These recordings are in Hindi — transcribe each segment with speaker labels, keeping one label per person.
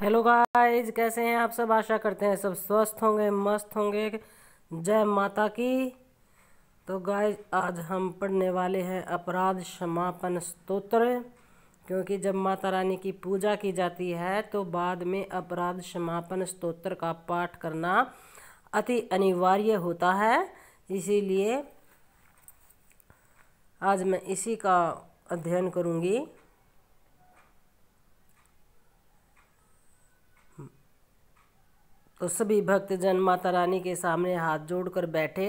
Speaker 1: हेलो गाइस कैसे हैं आप सब आशा करते हैं सब स्वस्थ होंगे मस्त होंगे जय माता की तो गाइस आज हम पढ़ने वाले हैं अपराध क्षमापन स्तोत्र क्योंकि जब माता रानी की पूजा की जाती है तो बाद में अपराध क्षमापन स्तोत्र का पाठ करना अति अनिवार्य होता है इसीलिए आज मैं इसी का अध्ययन करूँगी तो सभी भक्तजन माता रानी के सामने हाथ जोड़कर बैठे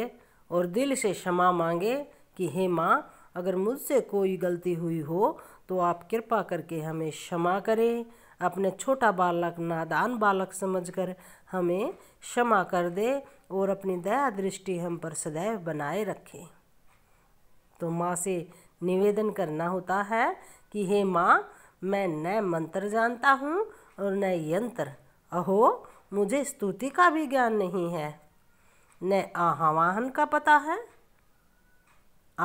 Speaker 1: और दिल से क्षमा मांगे कि हे माँ अगर मुझसे कोई गलती हुई हो तो आप कृपा करके हमें क्षमा करें अपने छोटा बालक नादान बालक समझकर हमें क्षमा कर दे और अपनी दया दृष्टि हम पर सदैव बनाए रखें तो माँ से निवेदन करना होता है कि हे माँ मैं न मंत्र जानता हूँ और न यंत्र अहो मुझे स्तुति का भी ज्ञान नहीं है न आवाहन का पता है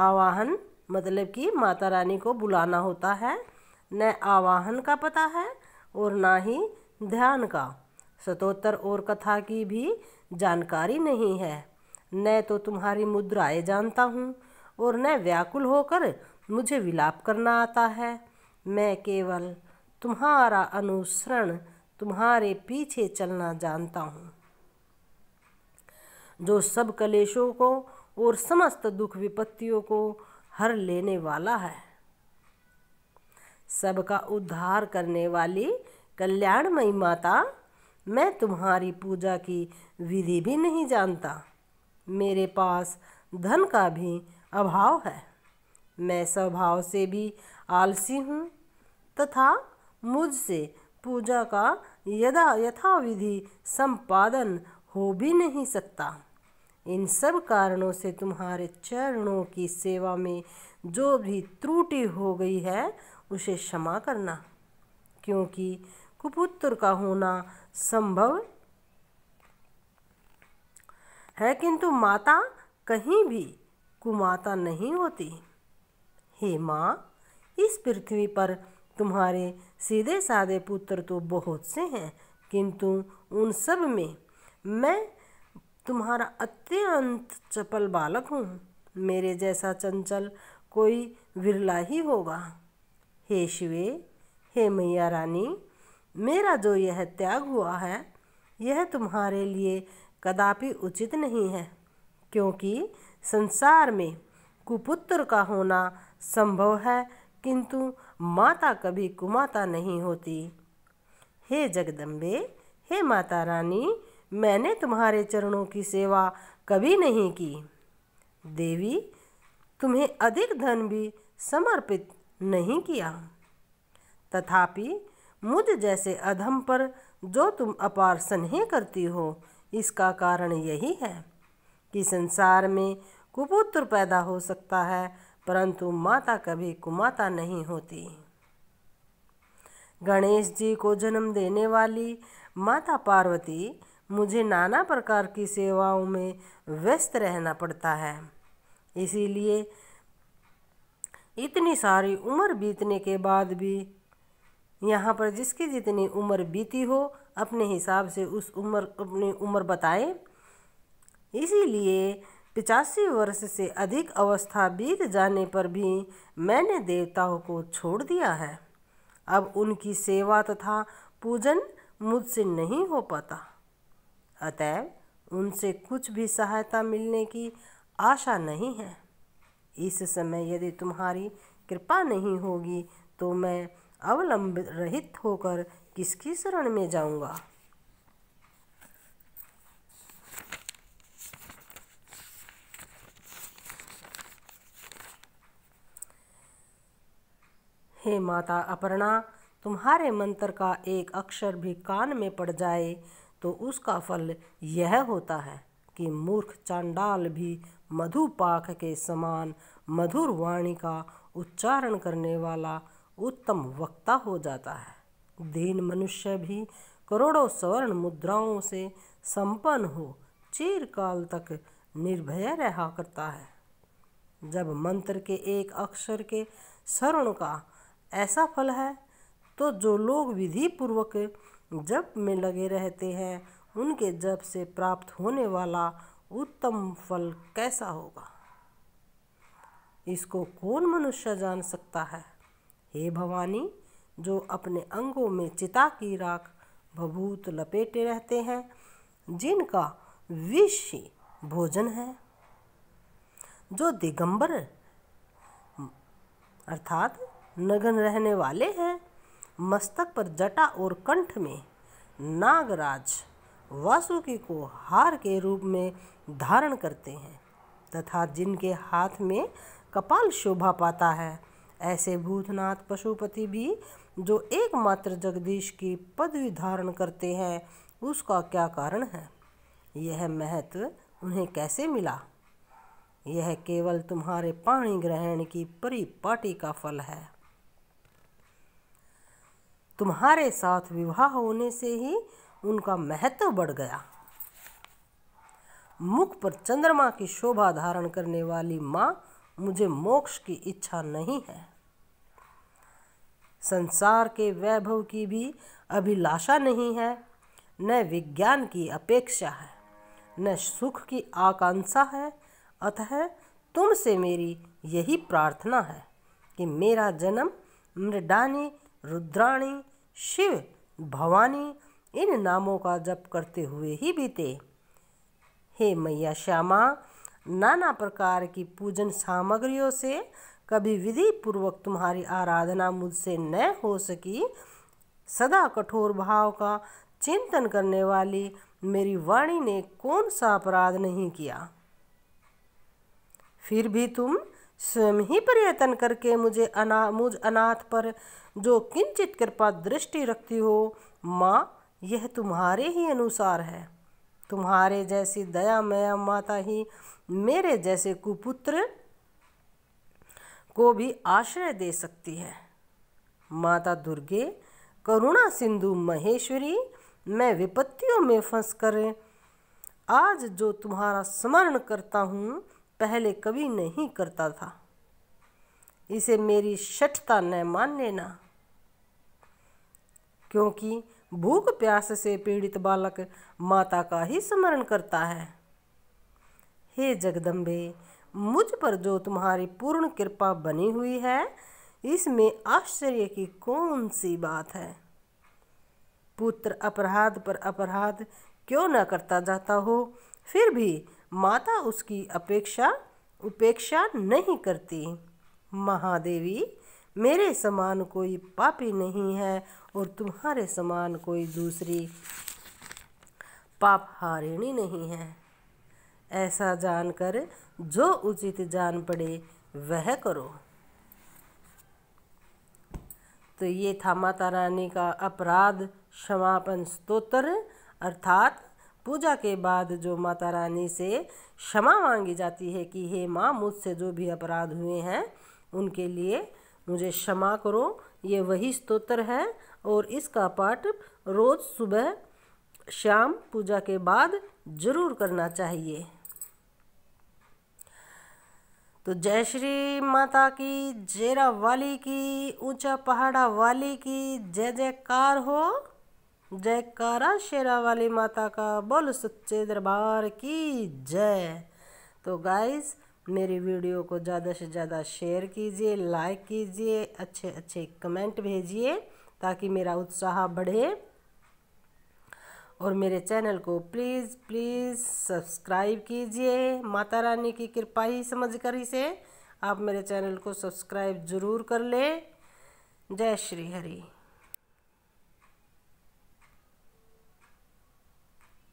Speaker 1: आवाहन मतलब कि माता रानी को बुलाना होता है न आवाहन का पता है और ना ही ध्यान का सतोत्तर और कथा की भी जानकारी नहीं है न तो तुम्हारी मुद्राएं जानता हूँ और न व्याकुल होकर मुझे विलाप करना आता है मैं केवल तुम्हारा अनुसरण तुम्हारे पीछे चलना जानता हूँ जो सब कलेशों को और समस्त दुख विपत्तियों को हर लेने वाला है सबका उद्धार करने वाली कल्याणमयी माता मैं तुम्हारी पूजा की विधि भी नहीं जानता मेरे पास धन का भी अभाव है मैं स्वभाव से भी आलसी हूँ तथा मुझसे पूजा का यदा यथाविधि संपादन हो भी नहीं सकता इन सब कारणों से तुम्हारे चरणों की सेवा में जो भी त्रुटि हो गई है उसे क्षमा करना क्योंकि कुपुत्र का होना संभव है किंतु माता कहीं भी कुमाता नहीं होती हे माँ इस पृथ्वी पर तुम्हारे सीधे साधे पुत्र तो बहुत से हैं किंतु उन सब में मैं तुम्हारा अत्यंत चपल बालक हूँ मेरे जैसा चंचल कोई विरला ही होगा हे शिवे हे मैया रानी मेरा जो यह त्याग हुआ है यह तुम्हारे लिए कदापि उचित नहीं है क्योंकि संसार में कुपुत्र का होना संभव है किंतु माता कभी कुमाता नहीं होती हे जगदम्बे हे माता रानी मैंने तुम्हारे चरणों की सेवा कभी नहीं की देवी तुम्हें अधिक धन भी समर्पित नहीं किया तथापि मुझ जैसे अधम पर जो तुम अपार स्नेह करती हो इसका कारण यही है कि संसार में कुपुत्र पैदा हो सकता है परंतु माता कभी कुमाता नहीं होती गणेश जी को जन्म देने वाली माता पार्वती मुझे नाना प्रकार की सेवाओं में व्यस्त रहना पड़ता है इसीलिए इतनी सारी उम्र बीतने के बाद भी यहाँ पर जिसकी जितनी उम्र बीती हो अपने हिसाब से उस उम्र अपनी उम्र बताएं इसीलिए पिचासी वर्ष से अधिक अवस्था बीत जाने पर भी मैंने देवताओं को छोड़ दिया है अब उनकी सेवा तथा पूजन मुझसे नहीं हो पाता अतएव उनसे कुछ भी सहायता मिलने की आशा नहीं है इस समय यदि तुम्हारी कृपा नहीं होगी तो मैं अवलंब रहित होकर किसकी शरण में जाऊंगा हे माता अपर्णा तुम्हारे मंत्र का एक अक्षर भी कान में पड़ जाए तो उसका फल यह होता है कि मूर्ख चांडाल भी मधुपाक के समान मधुर वाणी का उच्चारण करने वाला उत्तम वक्ता हो जाता है दीन मनुष्य भी करोड़ों स्वर्ण मुद्राओं से संपन्न हो चिरकाल तक निर्भय रहा करता है जब मंत्र के एक अक्षर के स्वर्ण का ऐसा फल है तो जो लोग विधि पूर्वक जप में लगे रहते हैं उनके जप से प्राप्त होने वाला उत्तम फल कैसा होगा इसको कौन मनुष्य जान सकता है हे भवानी जो अपने अंगों में चिता की राख भभूत लपेटे रहते हैं जिनका विष भोजन है जो दिगंबर अर्थात नगन रहने वाले हैं मस्तक पर जटा और कंठ में नागराज वासुकी को हार के रूप में धारण करते हैं तथा जिनके हाथ में कपाल शोभा पाता है ऐसे भूतनाथ पशुपति भी जो एकमात्र जगदीश की पदवी धारण करते हैं उसका क्या कारण है यह महत्व उन्हें कैसे मिला यह केवल तुम्हारे पाणी ग्रहण की परिपाटी का फल है तुम्हारे साथ विवाह होने से ही उनका महत्व बढ़ गया मुख पर चंद्रमा की शोभा धारण करने वाली माँ मुझे मोक्ष की इच्छा नहीं है संसार के वैभव की भी अभिलाषा नहीं है न विज्ञान की अपेक्षा है न सुख की आकांक्षा है अतः तुमसे मेरी यही प्रार्थना है कि मेरा जन्म मृडानी रुद्राणी शिव भवानी इन नामों का जप करते हुए ही बीते हे मैया श्यामा नाना प्रकार की पूजन सामग्रियों से कभी विधि पूर्वक तुम्हारी आराधना मुझसे न हो सकी सदा कठोर भाव का चिंतन करने वाली मेरी वाणी ने कौन सा अपराध नहीं किया फिर भी तुम स्वयं ही प्रयत्न करके मुझे अना मुझ अनाथ पर जो किंचित कृपा दृष्टि रखती हो माँ यह तुम्हारे ही अनुसार है तुम्हारे जैसी दया मया माता ही मेरे जैसे कुपुत्र को भी आश्रय दे सकती है माता दुर्गे करुणा सिंधु महेश्वरी मैं विपत्तियों में फंस कर आज जो तुम्हारा स्मरण करता हूँ पहले कभी नहीं करता था इसे मेरी शठता न मान लेना क्योंकि भूख प्यास से पीड़ित बालक माता का ही स्मरण करता है हे जगदम्बे मुझ पर जो तुम्हारी पूर्ण कृपा बनी हुई है इसमें आश्चर्य की कौन सी बात है पुत्र अपराध पर अपराध क्यों न करता जाता हो फिर भी माता उसकी अपेक्षा उपेक्षा नहीं करती महादेवी मेरे समान कोई पापी नहीं है और तुम्हारे समान कोई दूसरी पाप हारिणी नहीं है ऐसा जानकर जो उचित जान पड़े वह करो तो ये था माता रानी का अपराध क्षमापन स्तोत्र अर्थात पूजा के बाद जो माता रानी से क्षमा मांगी जाती है कि हे माँ मुझसे जो भी अपराध हुए हैं उनके लिए मुझे क्षमा करो ये वही स्तोत्र है और इसका पाठ रोज़ सुबह शाम पूजा के बाद ज़रूर करना चाहिए तो जय श्री माता की जेरा वाली की ऊंचा पहाड़ा वाली की जय जयकार हो जयकारा शेरा वाली माता का बोल सच्चे दरबार की जय तो गाइस मेरी वीडियो को ज़्यादा से ज़्यादा शेयर कीजिए लाइक कीजिए अच्छे अच्छे कमेंट भेजिए ताकि मेरा उत्साह बढ़े और मेरे चैनल को प्लीज़ प्लीज़ सब्सक्राइब कीजिए माता रानी की कृपा ही समझ कर इसे आप मेरे चैनल को सब्सक्राइब ज़रूर कर लें जय श्री हरी